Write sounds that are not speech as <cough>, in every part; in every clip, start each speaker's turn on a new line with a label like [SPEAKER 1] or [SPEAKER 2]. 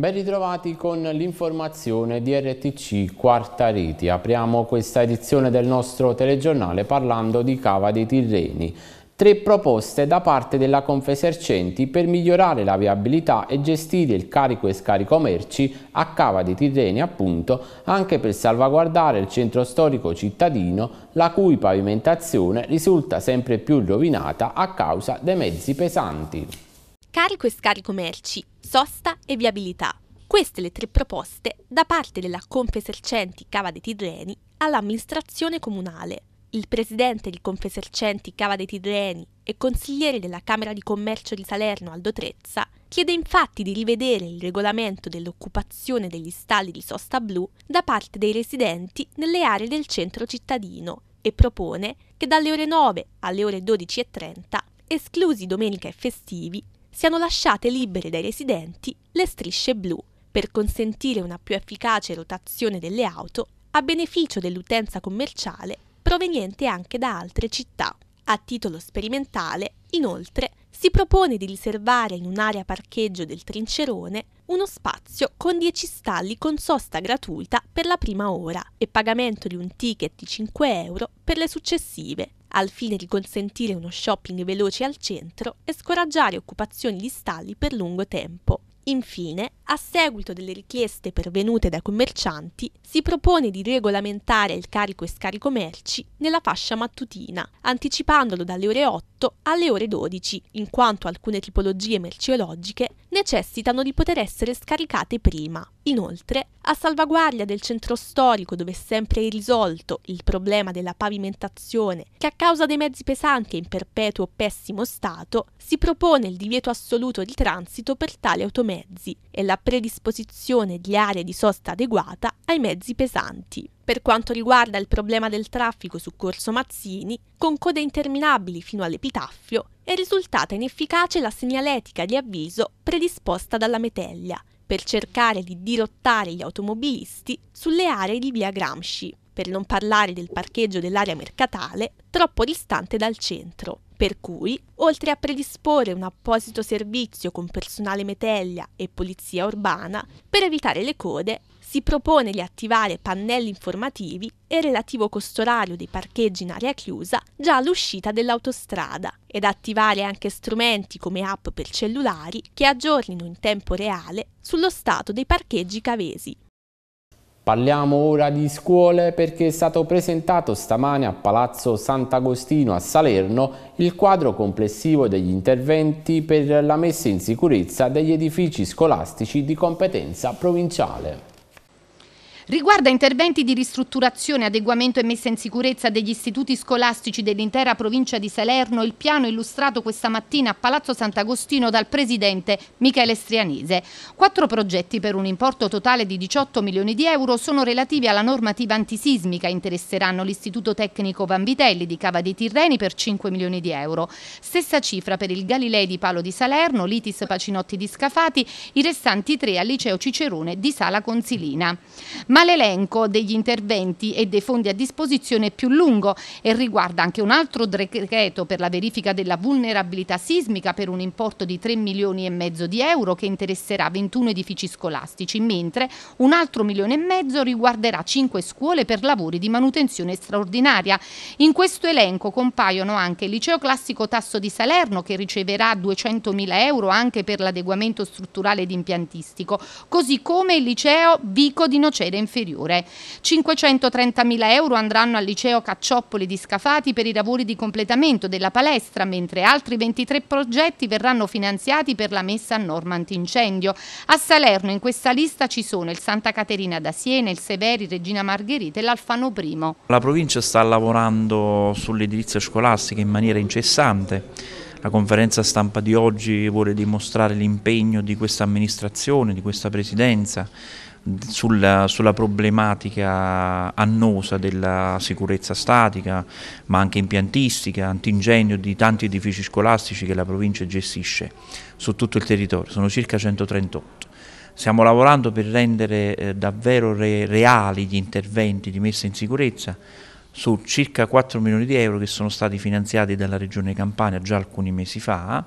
[SPEAKER 1] Ben ritrovati con l'informazione di RTC Quarta Reti. Apriamo questa edizione del nostro telegiornale parlando di Cava dei Tirreni. Tre proposte da parte della Confesercenti per migliorare la viabilità e gestire il carico e scarico merci a Cava dei Tirreni appunto anche per salvaguardare il centro storico cittadino la cui pavimentazione risulta sempre più rovinata a causa dei mezzi pesanti
[SPEAKER 2] carico e scarico merci, sosta e viabilità. Queste le tre proposte da parte della Confesercenti Cava dei Tidreni all'amministrazione comunale. Il presidente di Confesercenti Cava dei Tidreni e consigliere della Camera di Commercio di Salerno Aldo Trezza chiede infatti di rivedere il regolamento dell'occupazione degli stalli di sosta blu da parte dei residenti nelle aree del centro cittadino e propone che dalle ore 9 alle ore 12.30, esclusi domenica e festivi, siano lasciate libere dai residenti le strisce blu per consentire una più efficace rotazione delle auto a beneficio dell'utenza commerciale proveniente anche da altre città. A titolo sperimentale, inoltre, si propone di riservare in un'area parcheggio del Trincerone uno spazio con 10 stalli con sosta gratuita per la prima ora e pagamento di un ticket di 5 euro per le successive, al fine di consentire uno shopping veloce al centro e scoraggiare occupazioni di stalli per lungo tempo. Infine, a seguito delle richieste pervenute dai commercianti, si propone di regolamentare il carico e scarico merci nella fascia mattutina, anticipandolo dalle ore 8 alle ore 12, in quanto alcune tipologie merceologiche necessitano di poter essere scaricate prima. Inoltre, a salvaguardia del centro storico dove è sempre irrisolto il problema della pavimentazione che a causa dei mezzi pesanti è in perpetuo pessimo stato, si propone il divieto assoluto di transito per tali automezzi e la predisposizione di aree di sosta adeguata ai mezzi pesanti. Per quanto riguarda il problema del traffico su Corso Mazzini, con code interminabili fino all'epitaffio, è risultata inefficace la segnaletica di avviso predisposta dalla Metellia, per cercare di dirottare gli automobilisti sulle aree di via Gramsci, per non parlare del parcheggio dell'area mercatale, troppo distante dal centro per cui, oltre a predisporre un apposito servizio con personale metella e polizia urbana, per evitare le code, si propone di attivare pannelli informativi e relativo costo orario dei parcheggi in area chiusa già all'uscita dell'autostrada ed attivare anche strumenti come app per cellulari che aggiornino in tempo reale sullo stato dei parcheggi cavesi.
[SPEAKER 1] Parliamo ora di scuole perché è stato presentato stamane a Palazzo Sant'Agostino a Salerno il quadro complessivo degli interventi per la messa in sicurezza degli edifici scolastici di competenza provinciale.
[SPEAKER 3] Riguarda interventi di ristrutturazione, adeguamento e messa in sicurezza degli istituti scolastici dell'intera provincia di Salerno il piano illustrato questa mattina a Palazzo Sant'Agostino dal presidente Michele Strianese. Quattro progetti per un importo totale di 18 milioni di euro sono relativi alla normativa antisismica. Interesseranno l'Istituto Tecnico Vanvitelli di Cava dei Tirreni per 5 milioni di euro. Stessa cifra per il Galilei di Palo di Salerno, l'Itis Pacinotti di Scafati, i restanti tre al Liceo Cicerone di Sala Consilina. Ma ma l'elenco degli interventi e dei fondi a disposizione è più lungo e riguarda anche un altro decreto per la verifica della vulnerabilità sismica per un importo di 3 milioni e mezzo di euro che interesserà 21 edifici scolastici, mentre un altro milione e mezzo riguarderà 5 scuole per lavori di manutenzione straordinaria. In questo elenco compaiono anche il liceo classico Tasso di Salerno che riceverà 200 mila euro anche per l'adeguamento strutturale ed impiantistico, così come il liceo Vico di Nocere inferiore. 530.000 euro andranno al liceo Caccioppoli di Scafati per i lavori di completamento della palestra, mentre altri 23 progetti verranno finanziati per la messa a norma antincendio. A Salerno in questa lista ci sono il Santa Caterina da Siena, il Severi, Regina Margherita e l'Alfano I.
[SPEAKER 4] La provincia sta lavorando sull'edilizia scolastica in maniera incessante. La conferenza stampa di oggi vuole dimostrare l'impegno di questa amministrazione, di questa presidenza, sulla, sulla, problematica annosa della sicurezza statica, ma anche impiantistica, antingenio di tanti edifici scolastici che la provincia gestisce su tutto il territorio, sono circa 138. Stiamo lavorando per rendere eh, davvero re, reali gli interventi di messa in sicurezza su circa 4 milioni di euro che sono stati finanziati dalla Regione Campania già alcuni mesi fa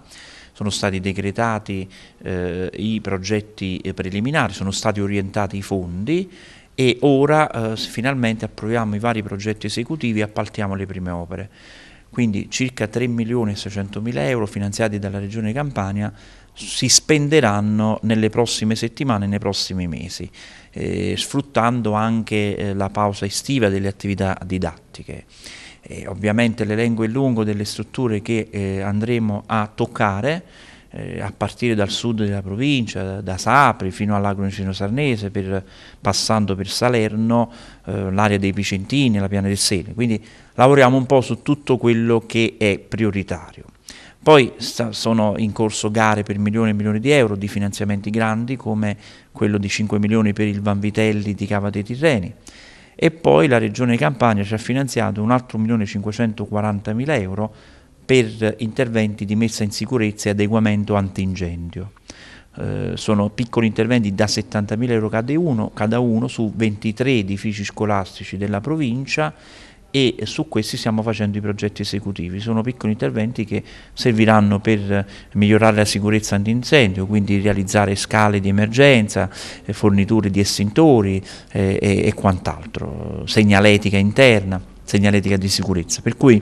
[SPEAKER 4] sono stati decretati eh, i progetti eh, preliminari, sono stati orientati i fondi e ora eh, finalmente approviamo i vari progetti esecutivi e appaltiamo le prime opere. Quindi circa 3 milioni e 600 mila euro finanziati dalla Regione Campania si spenderanno nelle prossime settimane, nei prossimi mesi, eh, sfruttando anche eh, la pausa estiva delle attività didattiche. E ovviamente l'elenco è lungo delle strutture che eh, andremo a toccare, eh, a partire dal sud della provincia, da Sapri fino all'Agroncino Sarnese, per, passando per Salerno, eh, l'area dei Picentini, la Piana del Sele. Quindi lavoriamo un po' su tutto quello che è prioritario. Poi sta, sono in corso gare per milioni e milioni di euro di finanziamenti grandi come quello di 5 milioni per il Vanvitelli di Cava dei Tirreni, e poi la Regione Campania ci ha finanziato un altro 1.540.000 euro per interventi di messa in sicurezza e adeguamento antincendio. Eh, sono piccoli interventi da 70.000 euro cada uno, cada uno su 23 edifici scolastici della provincia e su questi stiamo facendo i progetti esecutivi. Sono piccoli interventi che serviranno per eh, migliorare la sicurezza antincendio, quindi realizzare scale di emergenza, eh, forniture di estintori e, eh, e, e quant'altro, segnaletica interna, segnaletica di sicurezza. Per cui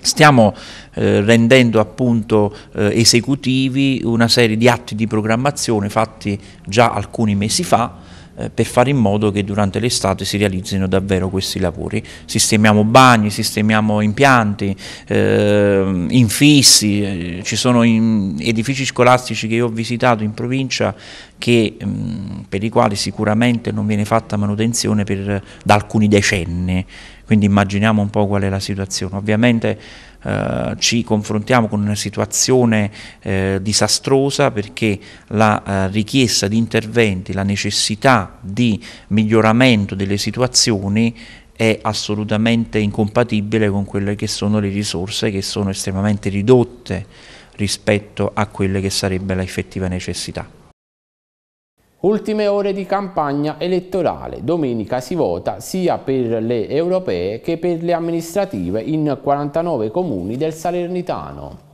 [SPEAKER 4] stiamo eh, rendendo appunto eh, esecutivi una serie di atti di programmazione fatti già alcuni mesi fa eh, per fare in modo che durante l'estate si realizzino davvero questi lavori. Sistemiamo bagni, sistemiamo impianti, ehm, eh, infissi, ci sono in edifici scolastici che io ho visitato in provincia che, mh, mm, per i quali sicuramente non viene fatta manutenzione per, eh, da alcuni decenni. Quindi immaginiamo un po' qual è la situazione. Ovviamente eh, ci confrontiamo con una situazione eh, disastrosa perché la eh, richiesta di interventi, la necessità di miglioramento delle situazioni è assolutamente incompatibile con quelle che sono le risorse che sono estremamente ridotte rispetto a quelle che sarebbe l'effettiva necessità.
[SPEAKER 1] Ultime ore di campagna elettorale. Domenica si vota sia per le europee che per le amministrative in 49 comuni del Salernitano.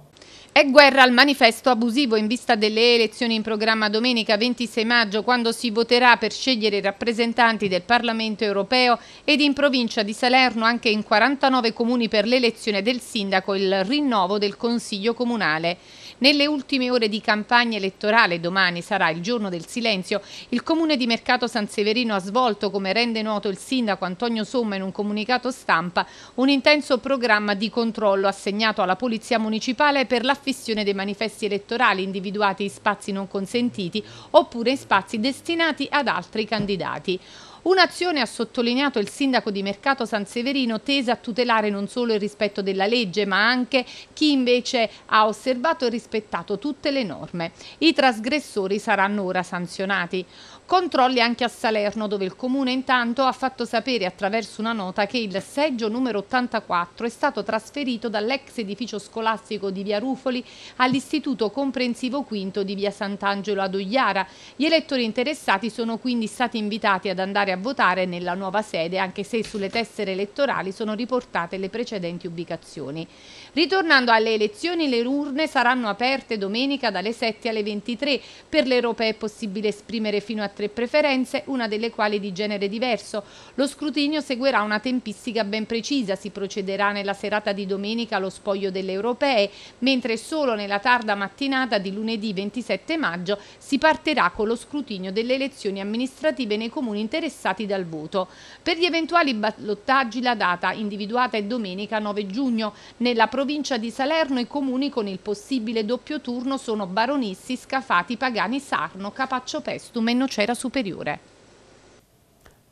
[SPEAKER 3] È guerra al manifesto abusivo in vista delle elezioni in programma domenica 26 maggio quando si voterà per scegliere i rappresentanti del Parlamento europeo ed in provincia di Salerno anche in 49 comuni per l'elezione del sindaco e il rinnovo del Consiglio comunale. Nelle ultime ore di campagna elettorale, domani sarà il giorno del silenzio, il comune di Mercato San Severino ha svolto, come rende noto il sindaco Antonio Somma in un comunicato stampa, un intenso programma di controllo assegnato alla Polizia Municipale per l'affissione dei manifesti elettorali individuati in spazi non consentiti oppure in spazi destinati ad altri candidati. Un'azione, ha sottolineato il sindaco di Mercato San Severino, tesa a tutelare non solo il rispetto della legge, ma anche chi invece ha osservato e rispettato tutte le norme. I trasgressori saranno ora sanzionati. Controlli anche a Salerno, dove il comune intanto ha fatto sapere attraverso una nota che il seggio numero 84 è stato trasferito dall'ex edificio scolastico di Via Rufoli all'Istituto Comprensivo V di Via Sant'Angelo ad Ogliara. Gli elettori interessati sono quindi stati invitati ad andare a a votare nella nuova sede anche se sulle tessere elettorali sono riportate le precedenti ubicazioni. Ritornando alle elezioni, le urne saranno aperte domenica dalle 7 alle 23. Per l'Europea è possibile esprimere fino a tre preferenze, una delle quali di genere diverso. Lo scrutinio seguirà una tempistica ben precisa. Si procederà nella serata di domenica allo spoglio delle europee, mentre solo nella tarda mattinata di lunedì 27 maggio si partirà con lo scrutinio delle elezioni amministrative nei comuni interessati dal voto. Per gli eventuali ballottaggi la data individuata è domenica 9 giugno. Nella provincia di Salerno i comuni con il possibile doppio turno sono Baronissi, Scafati, Pagani, Sarno, Capaccio Pestum e Nocera Superiore.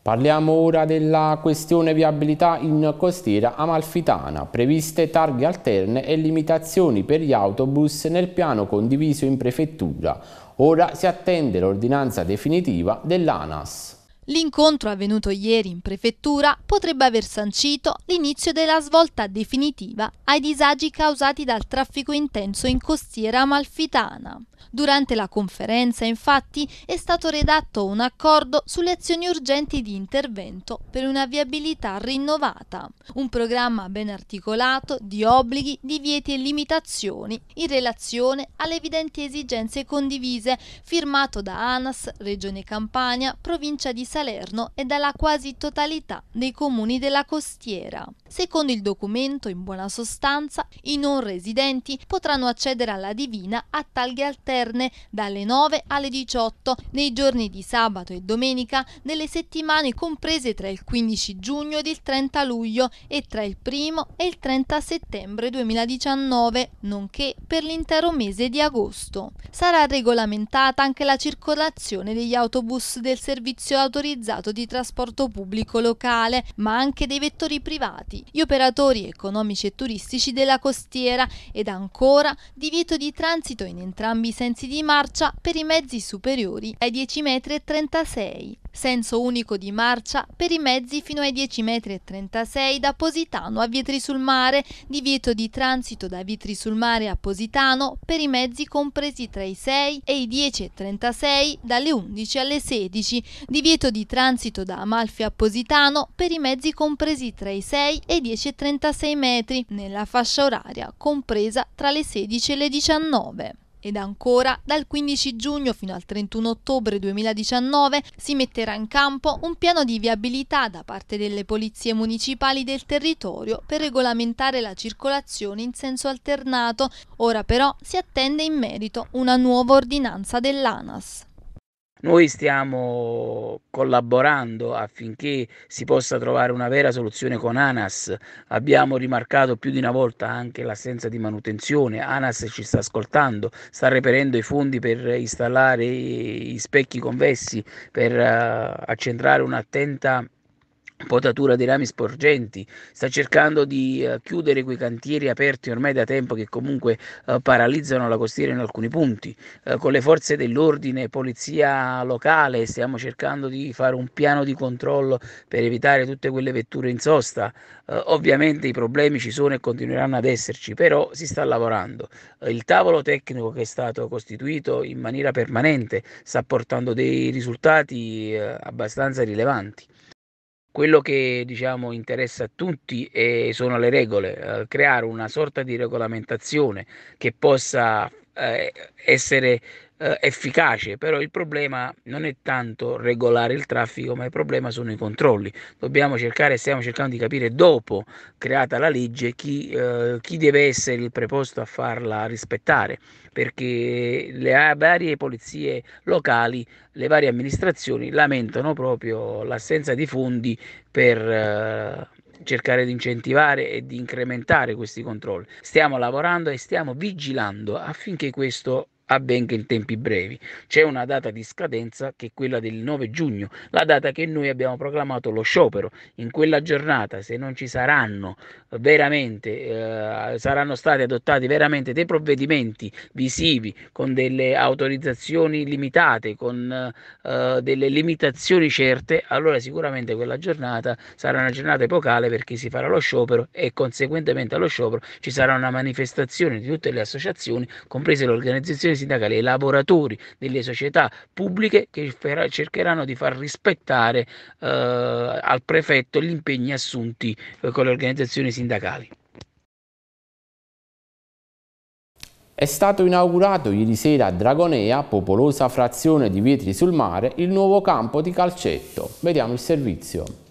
[SPEAKER 1] Parliamo ora della questione viabilità in costiera amalfitana, previste targhe alterne e limitazioni per gli autobus nel piano condiviso in prefettura. Ora si attende l'ordinanza definitiva dell'ANAS.
[SPEAKER 5] L'incontro avvenuto ieri in prefettura potrebbe aver sancito l'inizio della svolta definitiva ai disagi causati dal traffico intenso in costiera amalfitana. Durante la conferenza, infatti, è stato redatto un accordo sulle azioni urgenti di intervento per una viabilità rinnovata, un programma ben articolato di obblighi, divieti e limitazioni in relazione alle evidenti esigenze condivise, firmato da ANAS, Regione Campania, Provincia di Sardegna Salerno e dalla quasi totalità dei comuni della costiera. Secondo il documento, in buona sostanza, i non residenti potranno accedere alla Divina a talghe alterne dalle 9 alle 18 nei giorni di sabato e domenica nelle settimane comprese tra il 15 giugno ed il 30 luglio e tra il 1 e il 30 settembre 2019, nonché per l'intero mese di agosto. Sarà regolamentata anche la circolazione degli autobus del servizio autorizzato di trasporto pubblico locale, ma anche dei vettori privati gli operatori economici e turistici della costiera ed ancora divieto di transito in entrambi i sensi di marcia per i mezzi superiori ai 10,36 m senso unico di marcia per i mezzi fino ai 10,36 m da Positano a Vietri sul Mare, divieto di transito da Vietri sul Mare a Positano per i mezzi compresi tra i 6 e i 10,36 dalle 11 alle 16, divieto di transito da Amalfi a Positano per i mezzi compresi tra i 6 e i 10,36 m nella fascia oraria compresa tra le 16 e le 19. Ed ancora, dal 15 giugno fino al 31 ottobre 2019 si metterà in campo un piano di viabilità da parte delle polizie municipali del territorio per regolamentare la circolazione in senso alternato. Ora però si attende in merito una nuova ordinanza dell'ANAS.
[SPEAKER 6] Noi stiamo collaborando affinché si possa trovare una vera soluzione con ANAS. Abbiamo rimarcato più di una volta anche l'assenza di manutenzione. ANAS ci sta ascoltando, sta reperendo i fondi per installare gli specchi convessi, per eh, accentrare un'attenta potatura dei rami sporgenti, sta cercando di eh, chiudere quei cantieri aperti ormai da tempo che comunque eh, paralizzano la costiera in alcuni punti. Eh, con le forze dell'ordine, polizia locale, stiamo cercando di fare un piano di controllo per evitare tutte quelle vetture in sosta. ovviamente i problemi ci sono e continueranno ad esserci, però si sta lavorando. il tavolo tecnico che è stato costituito in maniera permanente sta portando dei risultati abbastanza rilevanti. Quello che diciamo, interessa a tutti eh, sono le regole, eh, creare una sorta di regolamentazione che possa eh, essere eh, efficace, però il problema non è tanto regolare il traffico, ma il problema sono i controlli. Dobbiamo cercare, stiamo cercando di capire dopo creata la legge chi, eh, chi deve essere il preposto a farla rispettare, perché le varie polizie locali, le varie amministrazioni lamentano proprio l'assenza di fondi per... Eh, cercare di incentivare e di incrementare questi controlli. Stiamo lavorando e stiamo vigilando affinché questo avvenga in tempi brevi. C'è una data di scadenza che è quella del 9 giugno, la data che noi abbiamo proclamato lo sciopero. In quella giornata, se non ci saranno veramente, eh, saranno stati adottati veramente dei provvedimenti visivi con delle autorizzazioni limitate, con eh, delle limitazioni certe, allora sicuramente quella giornata sarà una giornata epocale perché si farà lo sciopero e conseguentemente allo sciopero ci sarà una manifestazione di tutte le associazioni, comprese le organizzazioni sindacali, i lavoratori delle società pubbliche che cercheranno di far rispettare eh, al prefetto gli impegni assunti eh, con le organizzazioni sindacali.
[SPEAKER 1] È stato inaugurato ieri sera a Dragonea, popolosa frazione di Vietri sul Mare, il nuovo campo di calcetto. Vediamo il servizio.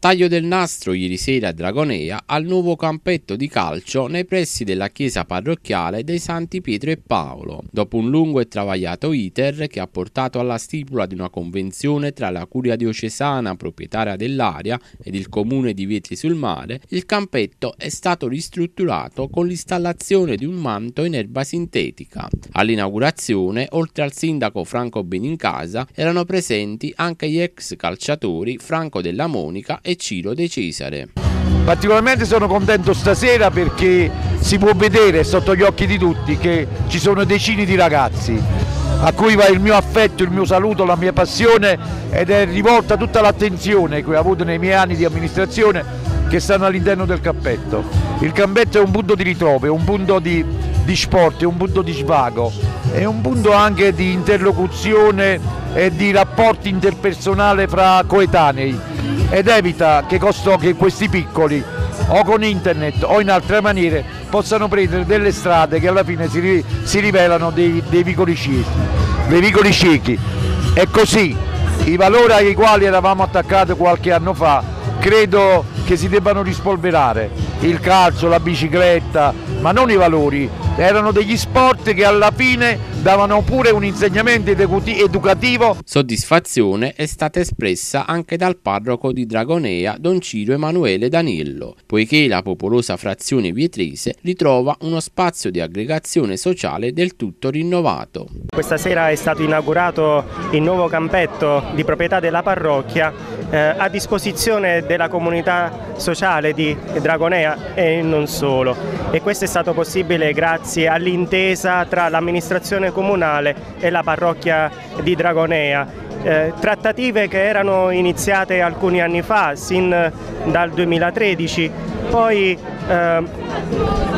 [SPEAKER 1] Taglio del nastro ieri sera a Dragonea al nuovo campetto di calcio nei pressi della chiesa parrocchiale dei Santi Pietro e Paolo, dopo un lungo e travagliato iter che ha portato alla stipula di una convenzione tra la curia diocesana proprietaria dell'area ed il comune di Vietri sul Mare, il campetto è stato ristrutturato con l'installazione di un manto in erba sintetica. All'inaugurazione, oltre al sindaco Franco Benincasa, erano presenti anche gli ex calciatori Franco della Monica e e Ciro De Cesare.
[SPEAKER 7] Particolarmente sono contento stasera perché si può vedere sotto gli occhi di tutti che ci sono decine di ragazzi a cui va il mio affetto, il mio saluto, la mia passione ed è rivolta tutta l'attenzione che ho avuto nei miei anni di amministrazione che stanno all'interno del campetto. Il campetto è un punto di ritrovo, è un punto di, di sport, è un punto di svago, è un punto anche di interlocuzione e di rapporti interpersonali fra coetanei ed evita che, costo, che questi piccoli o con internet o in altre maniere possano prendere delle strade che alla fine si, si rivelano dei, dei vicoli ciechi, ciechi. E così i valori ai quali eravamo attaccati qualche anno fa credo che si debbano rispolverare il calcio, la bicicletta, ma non i valori erano degli sport che alla fine davano pure un insegnamento educativo.
[SPEAKER 1] Soddisfazione è stata espressa anche dal parroco di Dragonea, Don Ciro Emanuele Danillo, poiché la popolosa frazione vietrese ritrova uno spazio di aggregazione sociale del tutto rinnovato.
[SPEAKER 8] Questa sera è stato inaugurato il nuovo campetto di proprietà della parrocchia eh, a disposizione della comunità sociale di Dragonea e non solo. E questo è stato possibile grazie grazie all'intesa tra l'amministrazione comunale e la parrocchia di Dragonea eh, trattative che erano iniziate alcuni anni fa, sin dal 2013, poi eh,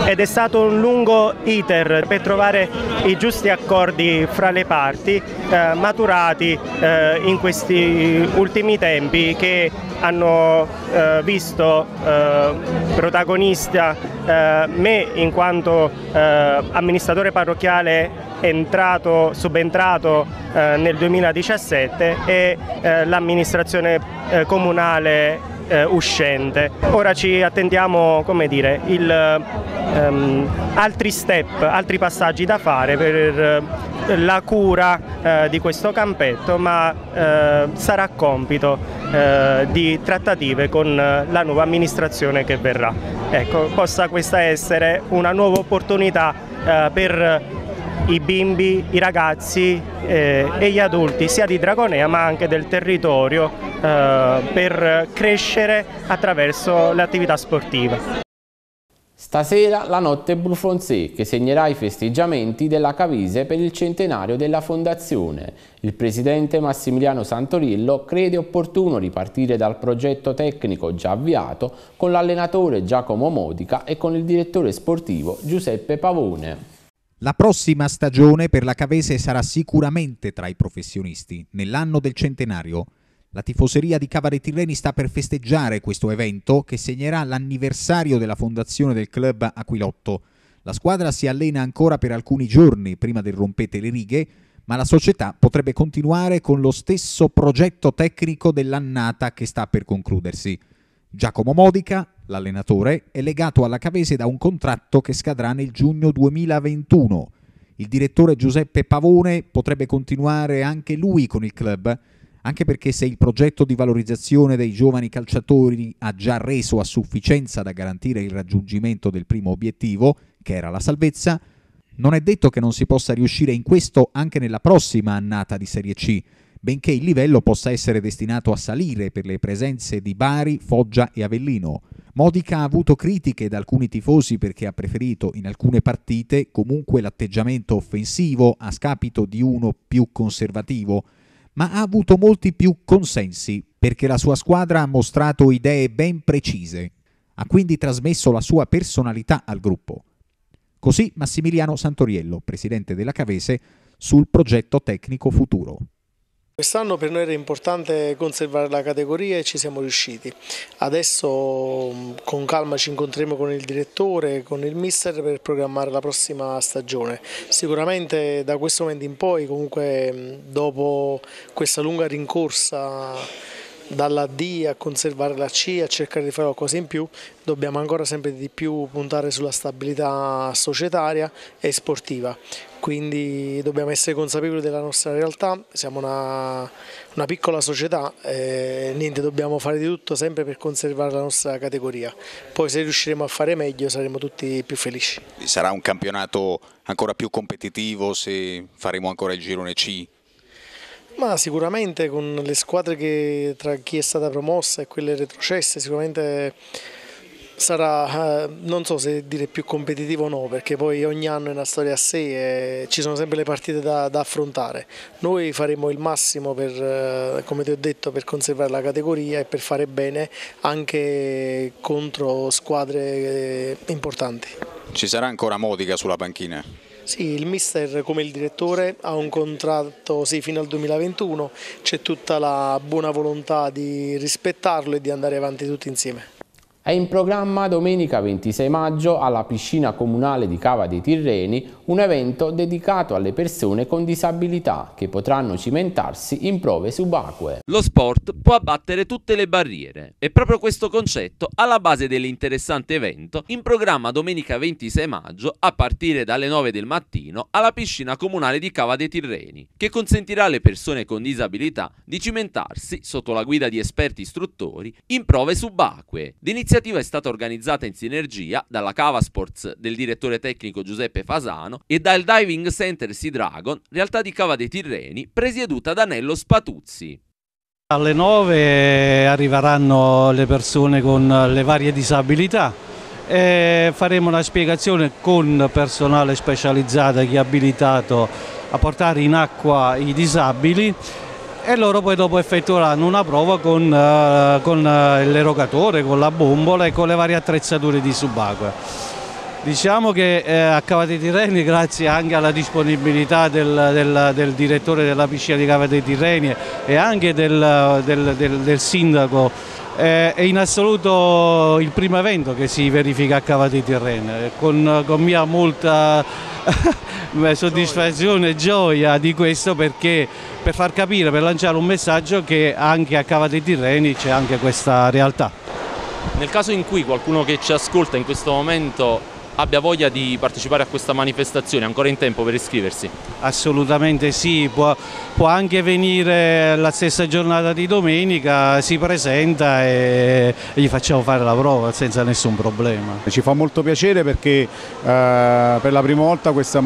[SPEAKER 8] ed è stato un lungo iter per trovare i giusti accordi fra le parti eh, maturati eh, in questi ultimi tempi che hanno eh, visto eh, protagonista eh, me in quanto eh, amministratore parrocchiale entrato, subentrato eh, nel 2017 e eh, l'amministrazione eh, comunale eh, uscente. Ora ci attendiamo come dire, il, ehm, altri step, altri passaggi da fare per eh, la cura eh, di questo campetto, ma sarà compito di trattative con la nuova amministrazione che verrà. Ecco, possa questa essere una nuova opportunità per i bimbi, i ragazzi eh, e gli adulti sia di Dragonea ma anche del territorio eh, per crescere attraverso l'attività sportiva.
[SPEAKER 1] Stasera la notte Brufonsé che segnerà i festeggiamenti della Cavise per il centenario della fondazione. Il presidente Massimiliano Santorillo crede opportuno ripartire dal progetto tecnico già avviato con l'allenatore Giacomo Modica e con il direttore sportivo Giuseppe Pavone.
[SPEAKER 9] La prossima stagione per la Cavese sarà sicuramente tra i professionisti, nell'anno del centenario. La tifoseria di Cavare Tirreni sta per festeggiare questo evento che segnerà l'anniversario della fondazione del club Aquilotto. La squadra si allena ancora per alcuni giorni prima del rompete le righe, ma la società potrebbe continuare con lo stesso progetto tecnico dell'annata che sta per concludersi. Giacomo Modica, L'allenatore è legato alla Cavese da un contratto che scadrà nel giugno 2021. Il direttore Giuseppe Pavone potrebbe continuare anche lui con il club, anche perché se il progetto di valorizzazione dei giovani calciatori ha già reso a sufficienza da garantire il raggiungimento del primo obiettivo, che era la salvezza, non è detto che non si possa riuscire in questo anche nella prossima annata di Serie C, benché il livello possa essere destinato a salire per le presenze di Bari, Foggia e Avellino. Modica ha avuto critiche da alcuni tifosi perché ha preferito in alcune partite comunque l'atteggiamento offensivo a scapito di uno più conservativo, ma ha avuto molti più consensi perché la sua squadra ha mostrato idee ben precise. Ha quindi trasmesso la sua personalità al gruppo. Così Massimiliano Santoriello, presidente della Cavese, sul progetto tecnico futuro.
[SPEAKER 10] Quest'anno per noi era importante conservare la categoria e ci siamo riusciti. Adesso mm, con calma ci incontreremo con il direttore, con il mister per programmare la prossima stagione. Sicuramente da questo momento in poi, comunque mm, dopo questa lunga rincorsa dalla D a conservare la C, a cercare di fare qualcosa in più, dobbiamo ancora sempre di più puntare sulla stabilità societaria e sportiva quindi dobbiamo essere consapevoli della nostra realtà, siamo una, una piccola società, eh, niente, dobbiamo fare di tutto sempre per conservare la nostra categoria, poi se riusciremo a fare meglio saremo tutti più felici.
[SPEAKER 9] Sarà un campionato ancora più competitivo se faremo ancora il girone C?
[SPEAKER 10] Ma sicuramente con le squadre che tra chi è stata promossa e quelle retrocesse sicuramente sarà, eh, non so se dire più competitivo o no, perché poi ogni anno è una storia a sé e ci sono sempre le partite da, da affrontare. Noi faremo il massimo per, eh, come ti ho detto, per conservare la categoria e per fare bene anche contro squadre eh, importanti.
[SPEAKER 9] Ci sarà ancora Modica sulla panchina?
[SPEAKER 10] Sì, il mister come il direttore ha un contratto sì, fino al 2021, c'è tutta la buona volontà di rispettarlo e di andare avanti tutti insieme.
[SPEAKER 1] È in programma domenica 26 maggio alla piscina comunale di Cava dei Tirreni un evento dedicato alle persone con disabilità che potranno cimentarsi in prove subacquee. Lo sport può abbattere tutte le barriere e proprio questo concetto alla base dell'interessante evento in programma domenica 26 maggio a partire dalle 9 del mattino alla piscina comunale di Cava dei Tirreni che consentirà alle persone con disabilità di cimentarsi sotto la guida di esperti istruttori in prove subacquee. L'iniziativa è stata organizzata in sinergia dalla Cava Sports del direttore tecnico Giuseppe Fasano Milano e dal Diving Center Sea Dragon, realtà di Cava dei Tirreni, presieduta da Nello Spatuzzi.
[SPEAKER 11] Alle 9 arriveranno le persone con le varie disabilità e faremo una spiegazione con personale specializzato che è abilitato a portare in acqua i disabili e loro poi dopo effettueranno una prova con, uh, con uh, eh, l'erogatore, con la bombola e con le varie attrezzature di subacquea. Diciamo che eh, a Cava dei Tirreni, grazie anche alla disponibilità del, del, del direttore della piscina di Cava dei Tirreni e anche del, del sindaco, eh, è in assoluto il primo evento che si verifica a Cava dei Tirreni, eh, con, con mia molta <laughs> soddisfazione e gioia di questo perché per far capire, per lanciare un messaggio che anche a Cava dei Tirreni c'è anche questa realtà. Nel caso
[SPEAKER 1] in cui qualcuno che ci ascolta in questo momento abbia voglia di partecipare a questa manifestazione, ancora in tempo per iscriversi?
[SPEAKER 11] Assolutamente sì, può, può anche venire la stessa giornata di domenica, si presenta e gli facciamo fare la prova senza nessun problema. Ci fa molto piacere perché eh, per la prima volta questa,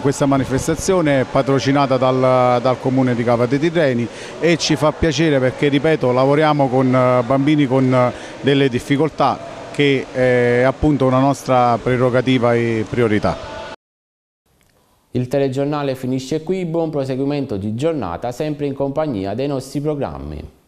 [SPEAKER 10] questa manifestazione è patrocinata dal, dal comune di Cava dei Tirreni e ci fa piacere perché ripeto lavoriamo con eh, bambini con eh, delle difficoltà che è eh, appunto una nostra prerogativa e priorità.
[SPEAKER 1] Il telegiornale finisce qui, buon proseguimento di giornata sempre in compagnia dei nostri programmi.